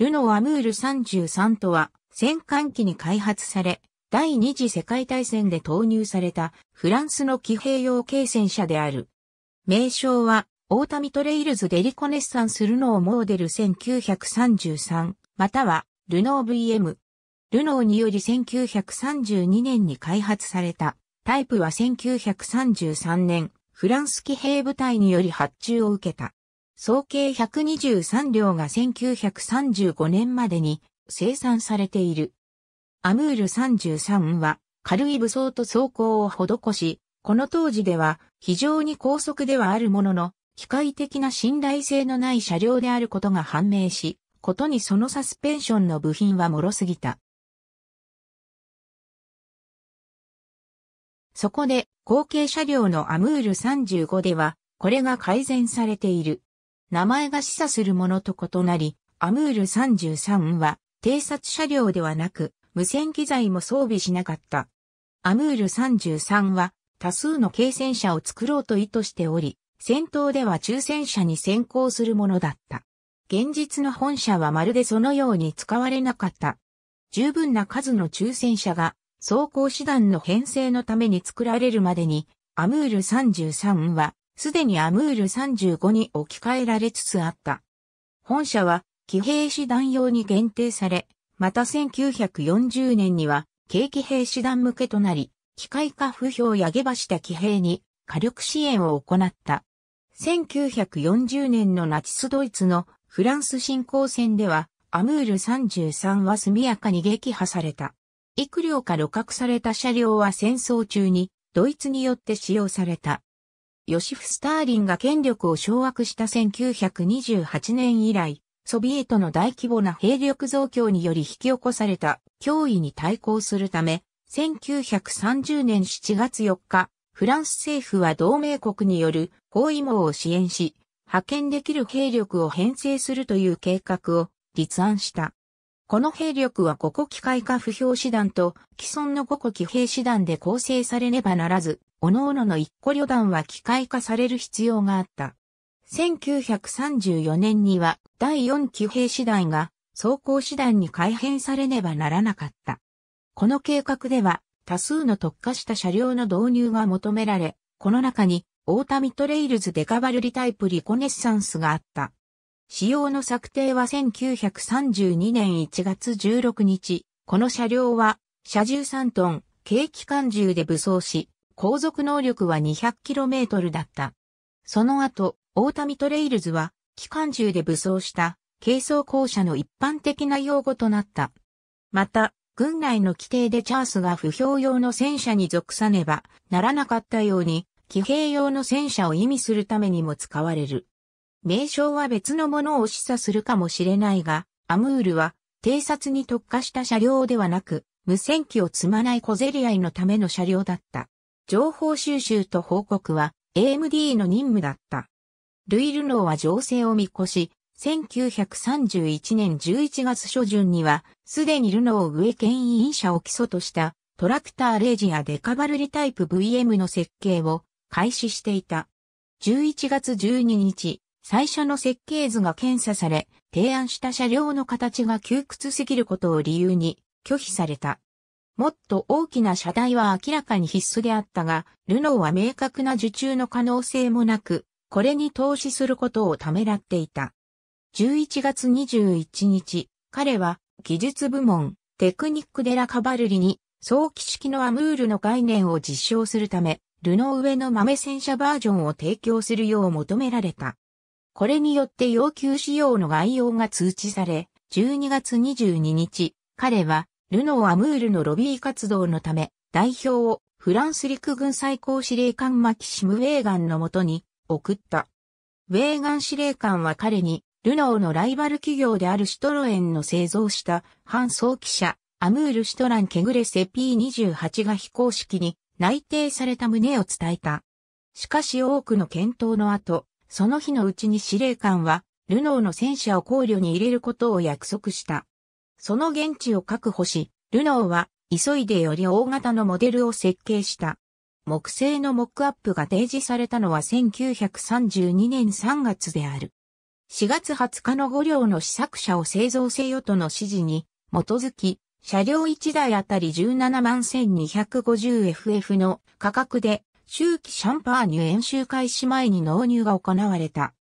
ルノーアムール33とは、戦艦機に開発され、第二次世界大戦で投入されたフランスの騎兵用軽戦車である。名称は、オータミトレイルズ・デリコネッサンス・ルノーモーデル1933、または、ルノー VM。ルノーにより1932年に開発された。タイプは1933年、フランス騎兵部隊により発注を受けた。総計123両が1935年までに生産されている。アムール33は軽い武装と装甲を施し、この当時では非常に高速ではあるものの、機械的な信頼性のない車両であることが判明し、ことにそのサスペンションの部品は脆すぎた。そこで、後継車両のアムール35では、これが改善されている。名前が示唆するものと異なり、アムール33は偵察車両ではなく、無線機材も装備しなかった。アムール33は多数の軽戦車を作ろうと意図しており、戦闘では中戦車に先行するものだった。現実の本社はまるでそのように使われなかった。十分な数の中戦車が装甲手段の編成のために作られるまでに、アムール33はすでにアムール35に置き換えられつつあった。本社は騎兵師団用に限定され、また1940年には軽騎兵師団向けとなり、機械化不評や下馬した騎兵に火力支援を行った。1940年のナチスドイツのフランス侵攻戦では、アムール33は速やかに撃破された。幾両か露獲された車両は戦争中にドイツによって使用された。ヨシフ・スターリンが権力を掌握した1928年以来、ソビエトの大規模な兵力増強により引き起こされた脅威に対抗するため、1930年7月4日、フランス政府は同盟国による包囲網を支援し、派遣できる兵力を編成するという計画を立案した。この兵力は五国機械化不評師団と既存の五国機兵師団で構成されねばならず、各々の一個旅団は機械化される必要があった。1934年には第4騎兵師団が装甲師団に改編されねばならなかった。この計画では多数の特化した車両の導入が求められ、この中にオータミトレイルズデカバルリタイプリコネッサンスがあった。仕様の策定は1932年1月16日、この車両は車重3トン、軽機関銃で武装し、航続能力は 200km だった。その後、大谷トレイルズは、機関銃で武装した、軽装校舎の一般的な用語となった。また、軍内の規定でチャースが不評用の戦車に属さねばならなかったように、騎兵用の戦車を意味するためにも使われる。名称は別のものを示唆するかもしれないが、アムールは、偵察に特化した車両ではなく、無線機を積まない小競り合いのための車両だった。情報収集と報告は AMD の任務だった。ルイ・ルノーは情勢を見越し、1931年11月初旬には、すでにルノー上権委員者を基礎としたトラクターレージやデカバルリタイプ VM の設計を開始していた。11月12日、最初の設計図が検査され、提案した車両の形が窮屈すぎることを理由に拒否された。もっと大きな車体は明らかに必須であったが、ルノーは明確な受注の可能性もなく、これに投資することをためらっていた。11月21日、彼は技術部門テクニックデラカバルリに早期式のアムールの概念を実証するため、ルノー上の豆戦車バージョンを提供するよう求められた。これによって要求仕様の概要が通知され、12月22日、彼はルノー・アムールのロビー活動のため、代表をフランス陸軍最高司令官マキシム・ウェーガンのもとに送った。ウェーガン司令官は彼に、ルノーのライバル企業であるシトロエンの製造した反装記車、アムール・シトラン・ケグレセ P28 が非公式に内定された旨を伝えた。しかし多くの検討の後、その日のうちに司令官は、ルノーの戦車を考慮に入れることを約束した。その現地を確保し、ルノーは急いでより大型のモデルを設計した。木製のモックアップが提示されたのは1932年3月である。4月20日の5両の試作車を製造せよとの指示に基づき、車両1台あたり17万 1250FF の価格で、周期シャンパーニュ演習開始前に納入が行われた。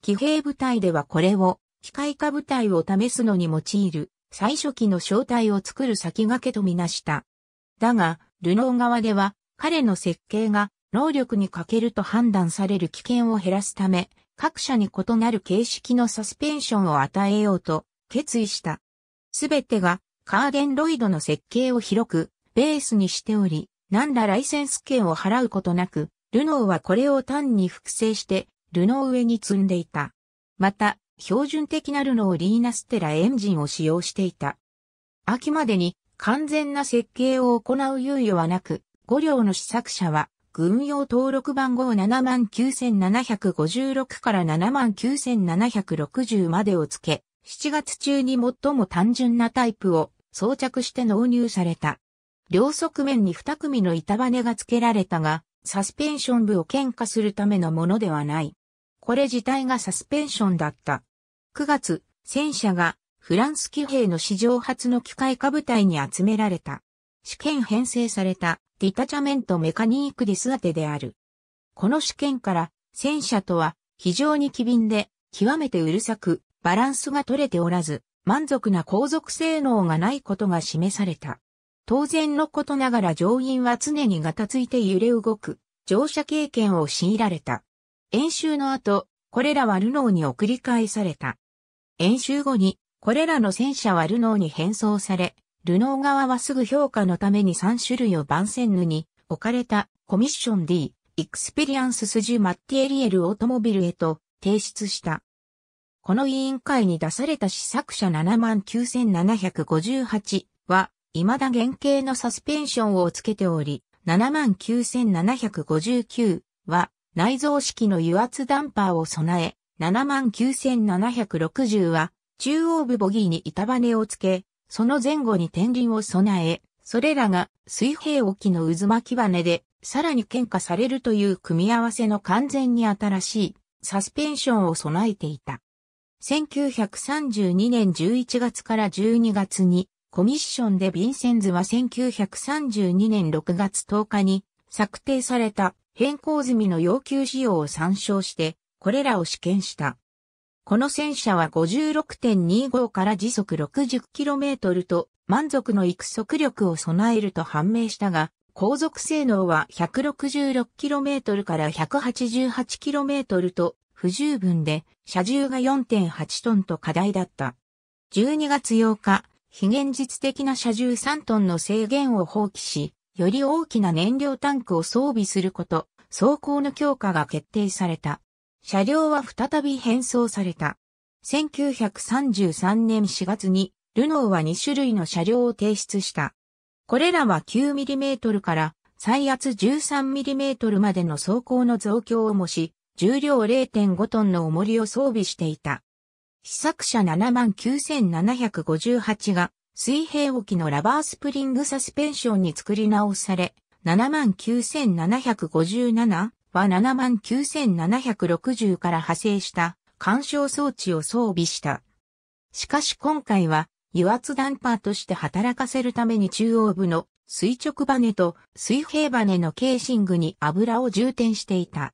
騎兵部隊ではこれを、機械化部隊を試すのに用いる最初期の正体を作る先駆けとみなした。だが、ルノー側では、彼の設計が能力に欠けると判断される危険を減らすため、各社に異なる形式のサスペンションを与えようと決意した。すべてがカーデンロイドの設計を広くベースにしており、何らライセンス権を払うことなく、ルノーはこれを単に複製して、ルノー上に積んでいた。また、標準的なルノーリーナステラエンジンを使用していた。秋までに完全な設計を行う猶予はなく、5両の試作車は、軍用登録番号79,756から79,760までをつけ、7月中に最も単純なタイプを装着して納入された。両側面に2組の板バネが付けられたが、サスペンション部を喧嘩するためのものではない。これ自体がサスペンションだった。9月、戦車がフランス騎兵の史上初の機械化部隊に集められた。試験編成されたディタチャメントメカニークディスアテである。この試験から戦車とは非常に機敏で極めてうるさくバランスが取れておらず満足な航続性能がないことが示された。当然のことながら乗員は常にガタついて揺れ動く乗車経験を強いられた。演習の後、これらはルノーに送り返された。演習後に、これらの戦車はルノーに変装され、ルノー側はすぐ評価のために3種類を番線ヌに置かれたコミッション D、エクスペリアンススジュマッティエリエルオートモビルへと提出した。この委員会に出された試作車79,758は、未だ原型のサスペンションをつけており、79,759は、内蔵式の油圧ダンパーを備え、79760は、中央部ボギーに板バネをつけ、その前後に天輪を備え、それらが水平沖の渦巻きバネで、さらに喧嘩されるという組み合わせの完全に新しいサスペンションを備えていた。1932年11月から12月に、コミッションでヴィンセンズは1932年6月10日に策定された変更済みの要求仕様を参照して、これらを試験した。この戦車は56.25から時速 60km と満足のいく速力を備えると判明したが、航続性能は 166km から 188km と不十分で、車重が4.8トンと課題だった。12月8日、非現実的な車重3トンの制限を放棄し、より大きな燃料タンクを装備すること、走行の強化が決定された。車両は再び変装された。1933年4月に、ルノーは2種類の車両を提出した。これらは 9mm から最圧 13mm までの走行の増強をもし、重量0.5トンの重りを装備していた。試作車79,758が水平置きのラバースプリングサスペンションに作り直され、79757は79760から派生した干渉装置を装備した。しかし今回は油圧ダンパーとして働かせるために中央部の垂直バネと水平バネのケーシングに油を充填していた。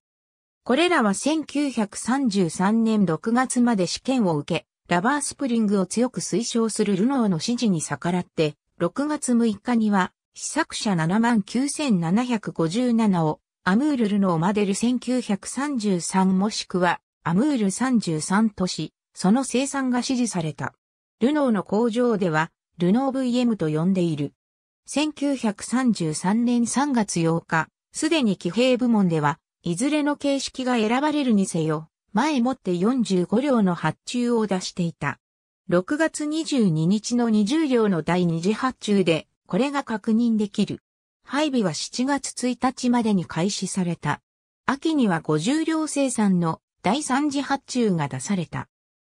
これらは1933年6月まで試験を受け、ラバースプリングを強く推奨するルノーの指示に逆らって、6月6日には、試作車79,757を、アムールルノーマデル1933もしくは、アムール33とし、その生産が指示された。ルノーの工場では、ルノー VM と呼んでいる。1933年3月8日、すでに騎兵部門では、いずれの形式が選ばれるにせよ、前もって45両の発注を出していた。6月22日の20両の第2次発注で、これが確認できる。配備は7月1日までに開始された。秋には50両生産の第3次発注が出された。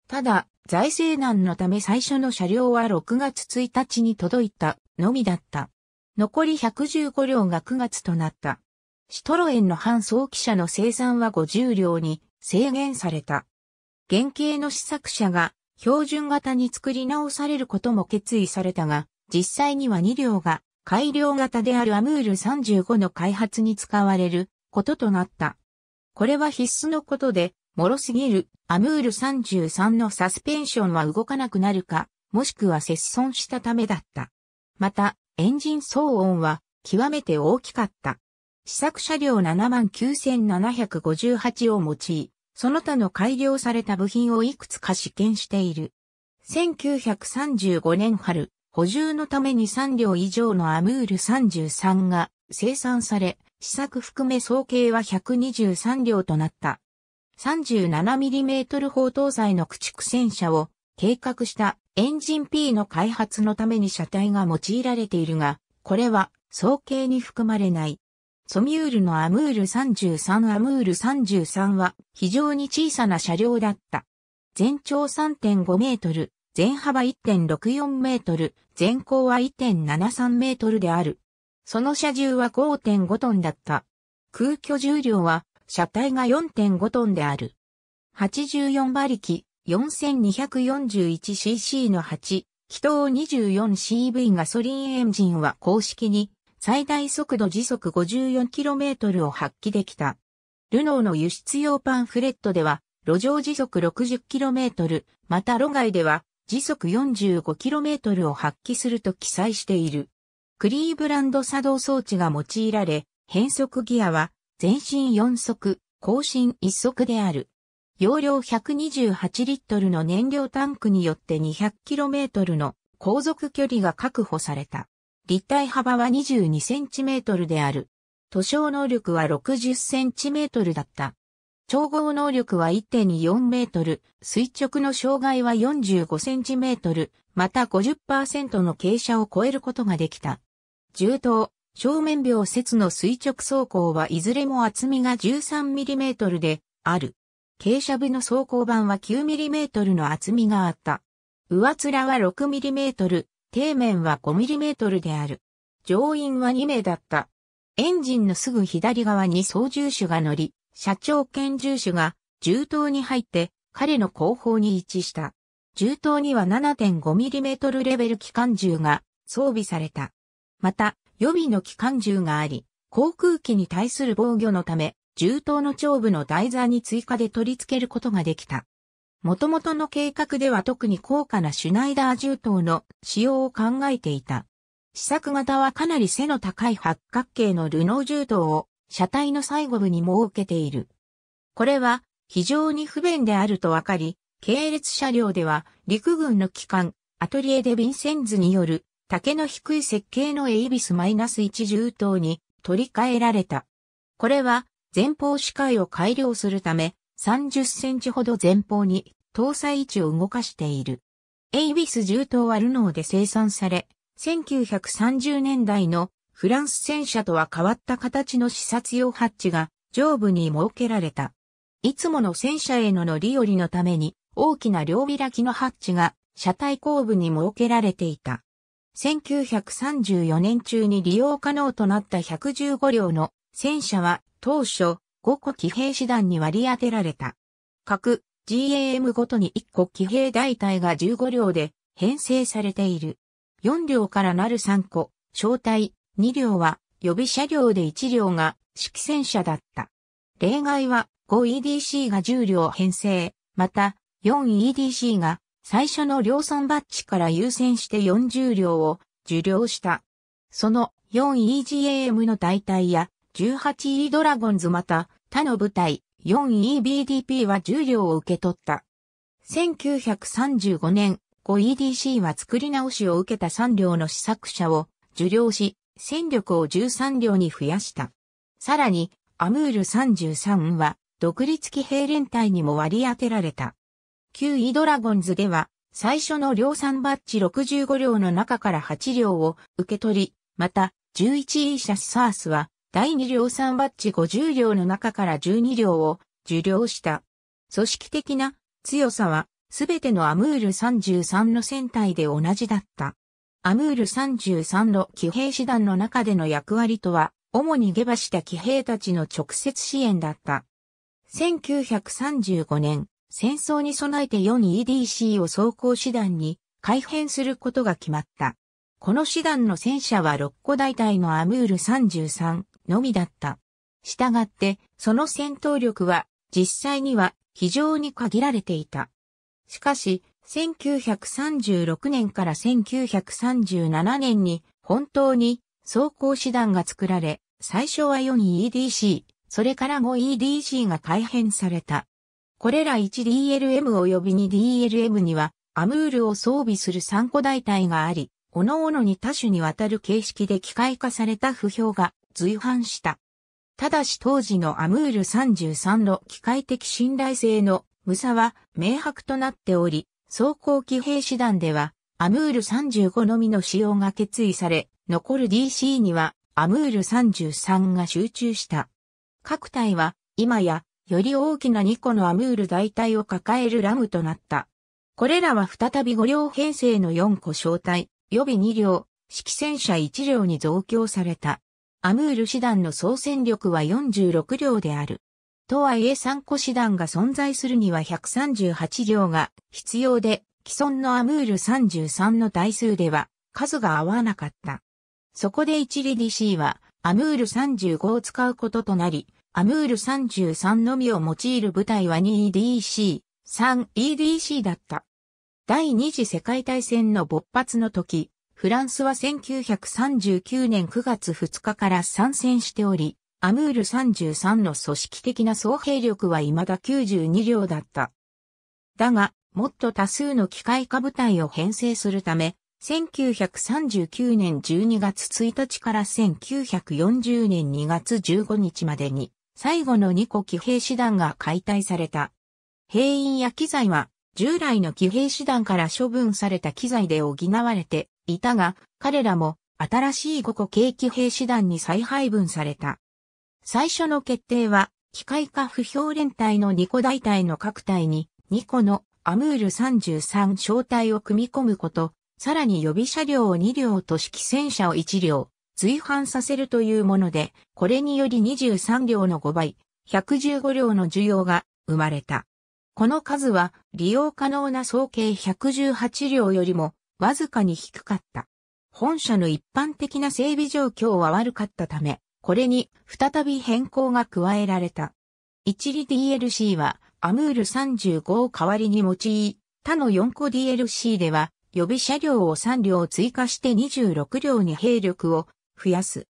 ただ、財政難のため最初の車両は6月1日に届いたのみだった。残り115両が9月となった。シトロエンの半早期車の生産は50両に制限された。原型の試作車が標準型に作り直されることも決意されたが、実際には2両が改良型であるアムール35の開発に使われることとなった。これは必須のことで、脆すぎるアムール33のサスペンションは動かなくなるか、もしくは接損したためだった。また、エンジン騒音は極めて大きかった。試作車両79,758を用い、その他の改良された部品をいくつか試験している。1935年春、補充のために3両以上のアムール33が生産され、試作含め総計は123両となった。37mm 砲搭載の駆逐戦車を計画したエンジン P の開発のために車体が用いられているが、これは総計に含まれない。ソミュールのアムール33アムール33は非常に小さな車両だった。全長3.5メートル、全幅1.64メートル、全高は1.73メートルである。その車重は5.5トンだった。空居重量は車体が4.5トンである。84馬力 4241cc の8、気筒 24CV ガソリンエンジンは公式に最大速度時速 54km を発揮できた。ルノーの輸出用パンフレットでは、路上時速 60km、また路外では時速 45km を発揮すると記載している。クリーブランド作動装置が用いられ、変速ギアは前進4速、後進1速である。容量128リットルの燃料タンクによって 200km の航続距離が確保された。立体幅は 22cm である。塗装能力は 60cm だった。調合能力は1.24メートル、垂直の障害は45センチメートル、また50%の傾斜を超えることができた。重刀、正面秒節の垂直走行はいずれも厚みが 13mm である。傾斜部の走行板は 9mm の厚みがあった。上面は 6mm、底面は 5mm である。乗員は2名だった。エンジンのすぐ左側に操縦手が乗り、社長兼従手が銃刀に入って彼の後方に位置した。銃刀には 7.5mm レベル機関銃が装備された。また、予備の機関銃があり、航空機に対する防御のため、銃刀の長部の台座に追加で取り付けることができた。元々の計画では特に高価なシュナイダー銃刀の使用を考えていた。試作型はかなり背の高い八角形のルノー銃刀を車体の最後部に設けている。これは非常に不便であるとわかり、系列車両では陸軍の機関、アトリエでヴィンセンズによる竹の低い設計のエイビス -1 銃刀に取り替えられた。これは前方視界を改良するため30センチほど前方に搭載位置を動かしている。エイビス重刀はルノーで生産され、1930年代のフランス戦車とは変わった形の視察用ハッチが上部に設けられた。いつもの戦車への乗り降りのために大きな両開きのハッチが車体後部に設けられていた。1934年中に利用可能となった115両の戦車は当初5個騎兵師団に割り当てられた。各 GAM ごとに1個騎兵大隊が15両で編成されている。4両からなる3個、小隊、2両は予備車両で1両が式戦車だった。例外は 5EDC が10両編成、また 4EDC が最初の量産バッジから優先して40両を受領した。その 4EGAM の大隊や 18E ドラゴンズまた他の部隊、4EBDP は10両を受け取った。1935年、5EDC は作り直しを受けた3両の試作車を受領し、戦力を13両に増やした。さらに、アムール33は、独立機兵連隊にも割り当てられた。旧 E ドラゴンズでは、最初の量産バッジ65両の中から8両を受け取り、また、11E シャスサースは、第2両3バッジ50両の中から12両を受領した。組織的な強さはすべてのアムール33の戦隊で同じだった。アムール33の騎兵師団の中での役割とは、主に下馬した騎兵たちの直接支援だった。1935年、戦争に備えて 4EDC を走行師団に改編することが決まった。この師団の戦車は6個大隊のアムール33、のみだった。したがって、その戦闘力は実際には非常に限られていた。しかし、1936年から1937年に本当に装甲師団が作られ、最初は 4EDC、それから 5EDC が改編された。これら 1DLM 及び 2DLM にはアムールを装備する3個大隊があり、各々に多種にわたる形式で機械化された不評が随伴した。ただし当時のアムール33の機械的信頼性の無差は明白となっており、装甲機兵士団ではアムール35のみの使用が決意され、残る DC にはアムール33が集中した。各隊は今やより大きな2個のアムール大隊を抱えるラムとなった。これらは再び5両編成の4個小隊、予備2両、式戦車1両に増強された。アムール師団の総戦力は46両である。とはいえ3個師団が存在するには138両が必要で、既存のアムール33の台数では数が合わなかった。そこで一リディシーはアムール35を使うこととなり、アムール33のみを用いる部隊は 2EDC、3EDC だった。第二次世界大戦の勃発の時、フランスは1939年9月2日から参戦しており、アムール33の組織的な総兵力は未だ92両だった。だが、もっと多数の機械化部隊を編成するため、1939年12月1日から1940年2月15日までに、最後の2個騎兵師団が解体された。兵員や機材は、従来の騎兵師団から処分された機材で補われて、いたが、彼らも新しい5個景気兵士団に再配分された。最初の決定は、機械化不評連隊の2個大隊の各隊に2個のアムール33小隊を組み込むこと、さらに予備車両を2両と式戦車を1両、随伴させるというもので、これにより23両の5倍、115両の需要が生まれた。この数は利用可能な総計118両よりもわずかに低かった。本社の一般的な整備状況は悪かったため、これに再び変更が加えられた。一理 DLC はアムール35を代わりに用い、他の4個 DLC では予備車両を3両追加して26両に兵力を増やす。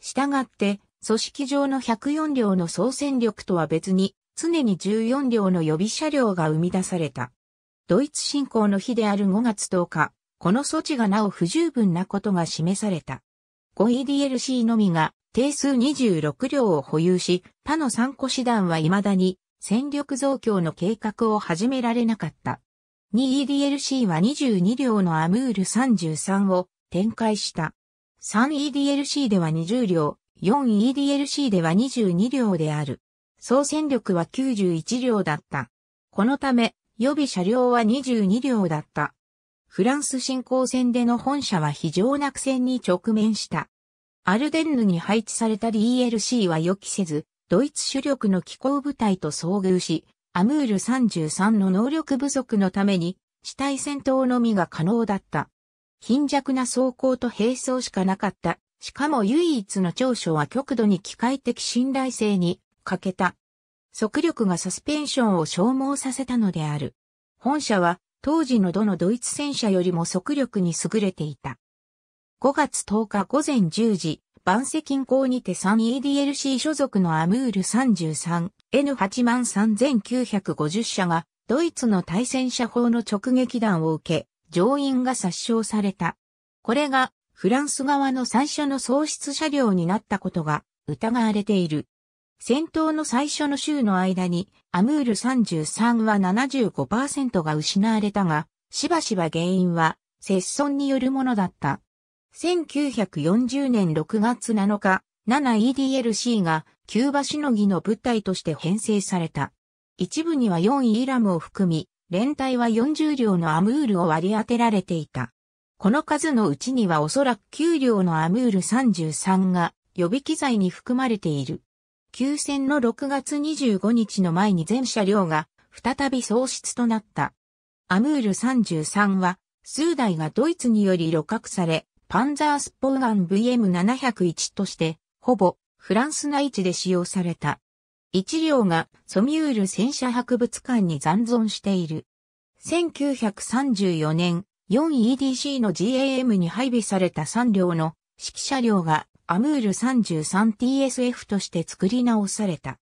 従って、組織上の104両の総戦力とは別に、常に14両の予備車両が生み出された。ドイツ侵攻の日である5月10日、この措置がなお不十分なことが示された。5EDLC のみが定数26両を保有し、他の参個師団は未だに戦力増強の計画を始められなかった。2EDLC は22両のアムール33を展開した。3EDLC では20両、4EDLC では22両である。総戦力は91両だった。このため、予備車両は22両だった。フランス侵攻戦での本社は非常な苦戦に直面した。アルデンヌに配置された DLC は予期せず、ドイツ主力の機構部隊と遭遇し、アムール33の能力不足のために、死体戦闘のみが可能だった。貧弱な装甲と並走しかなかった。しかも唯一の長所は極度に機械的信頼性に欠けた。速力がサスペンションを消耗させたのである。本社は当時のどのドイツ戦車よりも速力に優れていた。5月10日午前10時、万世近郊にて 3EDLC 所属のアムール 33N83950 社が、ドイツの対戦車砲の直撃弾を受け、乗員が殺傷された。これが、フランス側の最初の喪失車両になったことが疑われている。戦闘の最初の週の間にアムール33は75%が失われたが、しばしば原因は、節損によるものだった。1940年6月7日、7EDLC がキューバしのぎの物体として編成された。一部には4イラムを含み、連隊は40両のアムールを割り当てられていた。この数のうちにはおそらく9両のアムール33が予備機材に含まれている。急戦の6月25日の前に全車両が再び喪失となった。アムール33は数台がドイツにより旅客され、パンザースポーガン VM701 として、ほぼフランス内地で使用された。一両がソミュール戦車博物館に残存している。1934年、4EDC の GAM に配備された3両の指揮車両がアムール 33TSF として作り直された。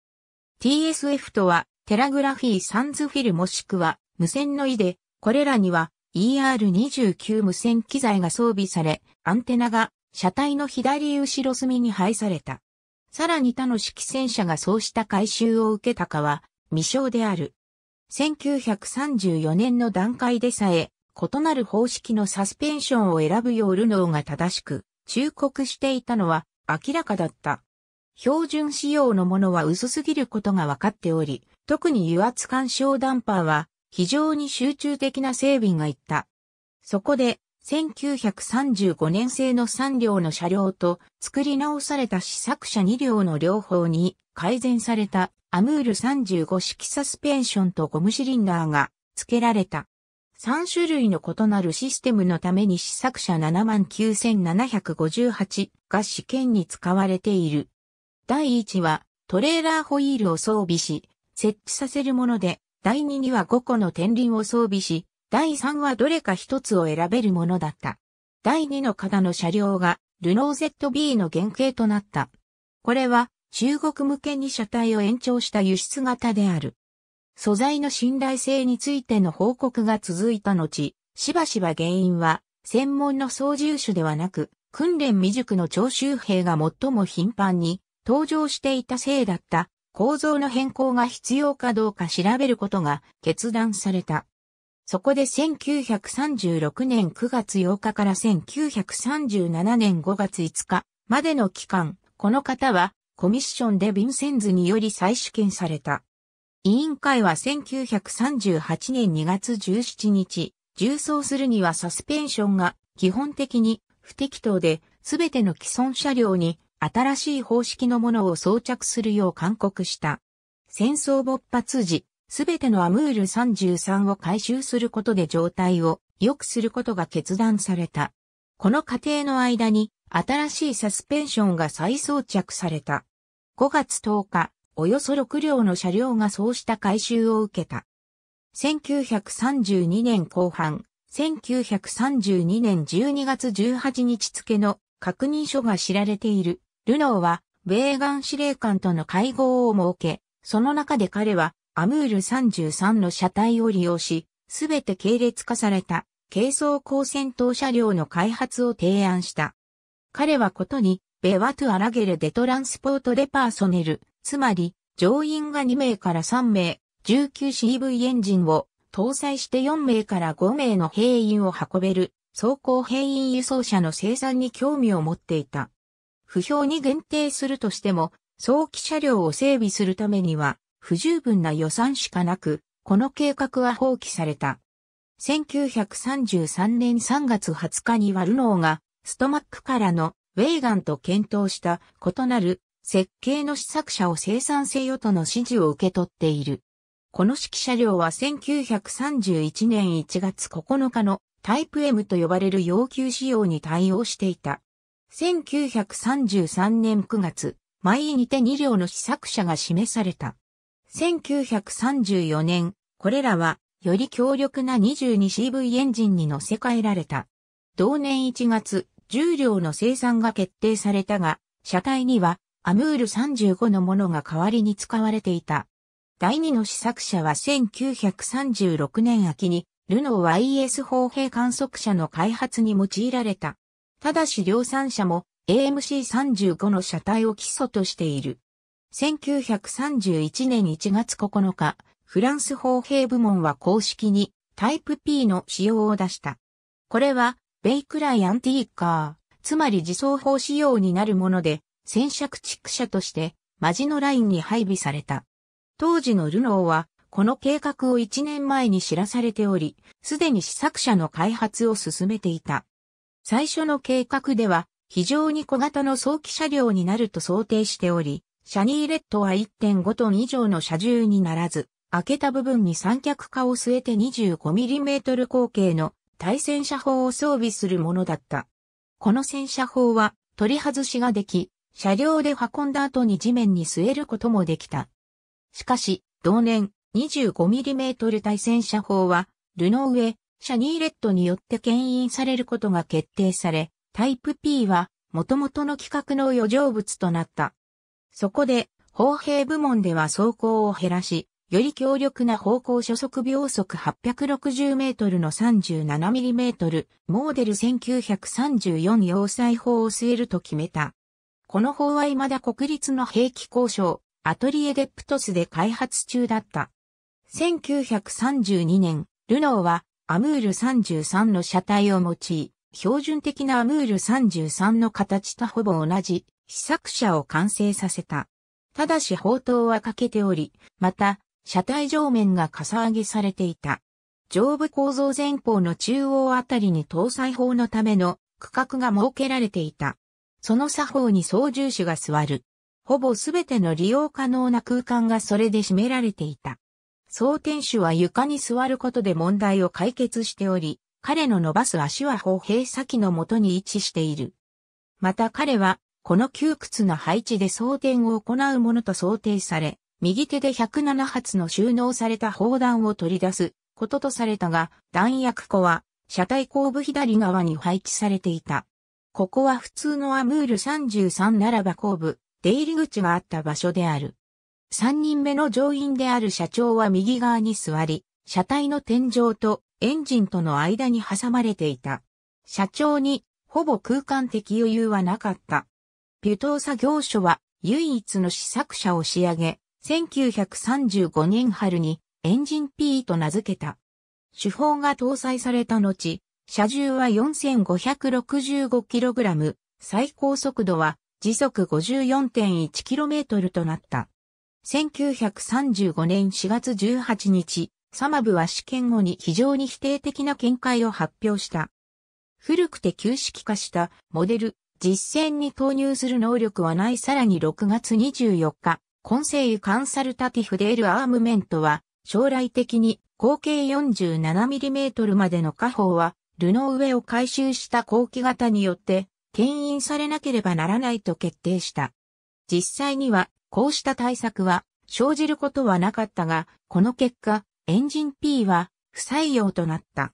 TSF とは、テラグラフィーサンズフィルもしくは、無線の意で、これらには ER29 無線機材が装備され、アンテナが車体の左後ろ隅に配された。さらに他の式戦車がそうした回収を受けたかは未詳である。1934年の段階でさえ、異なる方式のサスペンションを選ぶようルノーが正しく、忠告していたのは明らかだった。標準仕様のものは薄すぎることが分かっており、特に油圧干渉ダンパーは非常に集中的な整備がいった。そこで、1935年製の3両の車両と作り直された試作車2両の両方に改善されたアムール35式サスペンションとゴムシリンダーが付けられた。3種類の異なるシステムのために試作車79,758が試験に使われている。第1はトレーラーホイールを装備し、設置させるもので、第2には5個の天輪を装備し、第3はどれか1つを選べるものだった。第2の型の車両がルノー ZB の原型となった。これは中国向けに車体を延長した輸出型である。素材の信頼性についての報告が続いた後、しばしば原因は、専門の操縦手ではなく、訓練未熟の徴収兵が最も頻繁に登場していたせいだった構造の変更が必要かどうか調べることが決断された。そこで1936年9月8日から1937年5月5日までの期間、この方はコミッションでヴィンセンズにより再試験された。委員会は1938年2月17日、重装するにはサスペンションが基本的に不適当で、すべての既存車両に新しい方式のものを装着するよう勧告した。戦争勃発時、すべてのアムール33を回収することで状態を良くすることが決断された。この過程の間に新しいサスペンションが再装着された。5月10日、およそ6両の車両がそうした改修を受けた。1932年後半、1932年12月18日付の確認書が知られている、ルノーは、米岸司令官との会合を設け、その中で彼は、アムール33の車体を利用し、すべて系列化された、軽装高戦闘車両の開発を提案した。彼はことに、ベワトゥ・アラゲル・デトランスポート・デパーソネル、つまり、乗員が2名から3名、19CV エンジンを搭載して4名から5名の兵員を運べる、装甲兵員輸送車の生産に興味を持っていた。不評に限定するとしても、早期車両を整備するためには、不十分な予算しかなく、この計画は放棄された。1933年3月20日にはルノーが、ストマックからのウェイガンと検討した異なる設計の試作車を生産せよとの指示を受け取っている。この指揮車両は1931年1月9日のタイプ M と呼ばれる要求仕様に対応していた。1933年9月、毎にて2両の試作車が示された。1934年、これらはより強力な 22CV エンジンに乗せ替えられた。同年1月、10両の生産が決定されたが、車体にはアムール35のものが代わりに使われていた。第2の試作車は1936年秋に、ルノー YS 砲兵観測車の開発に用いられた。ただし量産車も AMC35 の車体を基礎としている。1931年1月9日、フランス砲兵部門は公式にタイプ P の仕様を出した。これは、ベイクライアンティーカー、つまり自走砲仕様になるもので、戦車駆逐車として、マジノラインに配備された。当時のルノーは、この計画を1年前に知らされており、すでに試作車の開発を進めていた。最初の計画では、非常に小型の早期車両になると想定しており、シャニーレッドは1.5トン以上の車重にならず、開けた部分に三脚化を据えて 25mm 口径の対戦車砲を装備するものだった。この戦車砲は取り外しができ、車両で運んだ後に地面に据えることもできた。しかし、同年 25mm 対戦車砲は、ルノーウェ、シャニーレットによって牽引されることが決定され、タイプ P は、元々の規格の余剰物となった。そこで、砲兵部門では走行を減らし、より強力な方向初速秒速860メートルの37ミリメートル、モーデル1934要塞砲を据えると決めた。この法は未だ国立の兵器交渉、アトリエデプトスで開発中だった。1932年、ルノーはアムール33の車体を用い、標準的なアムール33の形とほぼ同じ試作車を完成させた。ただし砲塔は欠けており、また、車体上面がかさ上げされていた。上部構造前方の中央あたりに搭載砲のための区画が設けられていた。その作法に操縦士が座る。ほぼすべての利用可能な空間がそれで占められていた。装填手は床に座ることで問題を解決しており、彼の伸ばす足は歩兵先のもとに位置している。また彼は、この窮屈な配置で装填を行うものと想定され、右手で107発の収納された砲弾を取り出すこととされたが、弾薬庫は車体後部左側に配置されていた。ここは普通のアムール33ならば後部、出入り口があった場所である。三人目の乗員である社長は右側に座り、車体の天井とエンジンとの間に挟まれていた。社長にほぼ空間的余裕はなかった。ピュトー作業所は唯一の試作車を仕上げ、1935年春にエンジン P と名付けた。手法が搭載された後、車重は 4565kg、最高速度は時速 54.1km となった。1935年4月18日、サマブは試験後に非常に否定的な見解を発表した。古くて旧式化したモデル、実践に投入する能力はないさらに6月24日、コンセイカンサルタティフデールアームメントは、将来的に合計 47mm までの加砲はルノー上を回収した後期型によって、牽引されなければならないと決定した。実際には、こうした対策は、生じることはなかったが、この結果、エンジン P は、不採用となった。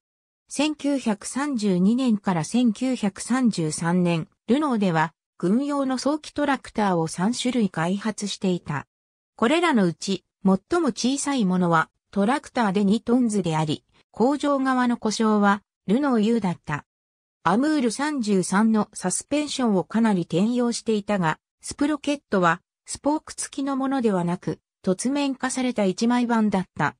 1932年から1933年、ルノーでは、軍用の早期トラクターを3種類開発していた。これらのうち、最も小さいものは、トラクターで2トンズであり、工場側の故障は、ルノー U だった。アムール33のサスペンションをかなり転用していたが、スプロケットはスポーク付きのものではなく、突面化された一枚板だった。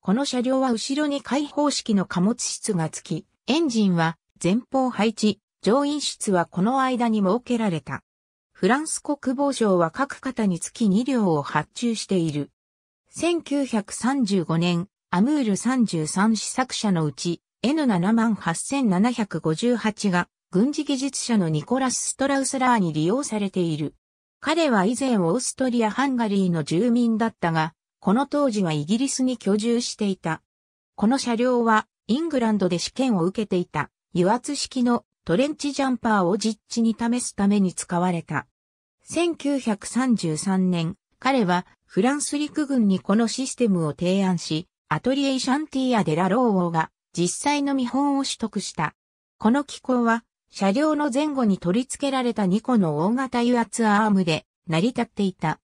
この車両は後ろに開放式の貨物室が付き、エンジンは前方配置、乗員室はこの間に設けられた。フランス国防省は各方につき2両を発注している。1935年、アムール33試作車のうち、N78758 が軍事技術者のニコラス・ストラウスラーに利用されている。彼は以前オーストリア・ハンガリーの住民だったが、この当時はイギリスに居住していた。この車両はイングランドで試験を受けていた油圧式のトレンチジャンパーを実地に試すために使われた。1933年、彼はフランス陸軍にこのシステムを提案し、アトリエイシャンティア・デラ・ローオーが実際の見本を取得した。この機構は、車両の前後に取り付けられた2個の大型油圧アームで成り立っていた。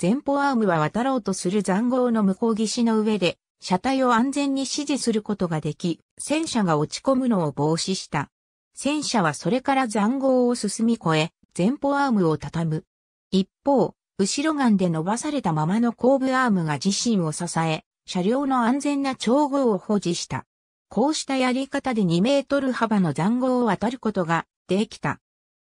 前方アームは渡ろうとする残壕の向こう岸の上で、車体を安全に指示することができ、戦車が落ち込むのを防止した。戦車はそれから残壕を進み越え、前方アームを畳む。一方、後ろ眼で伸ばされたままの後部アームが自身を支え、車両の安全な調合を保持した。こうしたやり方で2メートル幅の残壕を渡ることができた。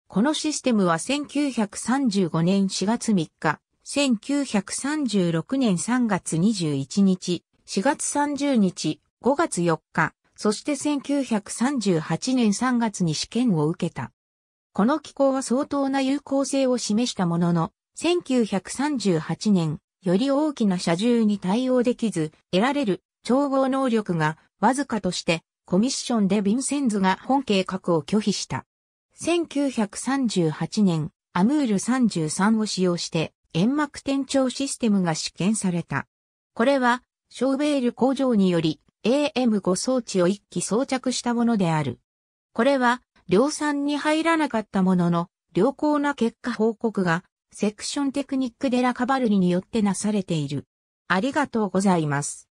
このシステムは1935年4月3日、1936年3月21日、4月30日、5月4日、そして1938年3月に試験を受けた。この機構は相当な有効性を示したものの、1938年、より大きな車重に対応できず、得られる調合能力がわずかとして、コミッションでヴィンセンズが本計画を拒否した。1938年、アムール33を使用して、煙幕転調システムが試験された。これは、ショーベール工場により AM5 装置を一機装着したものである。これは、量産に入らなかったものの、良好な結果報告が、セクションテクニックデラカバルリによってなされている。ありがとうございます。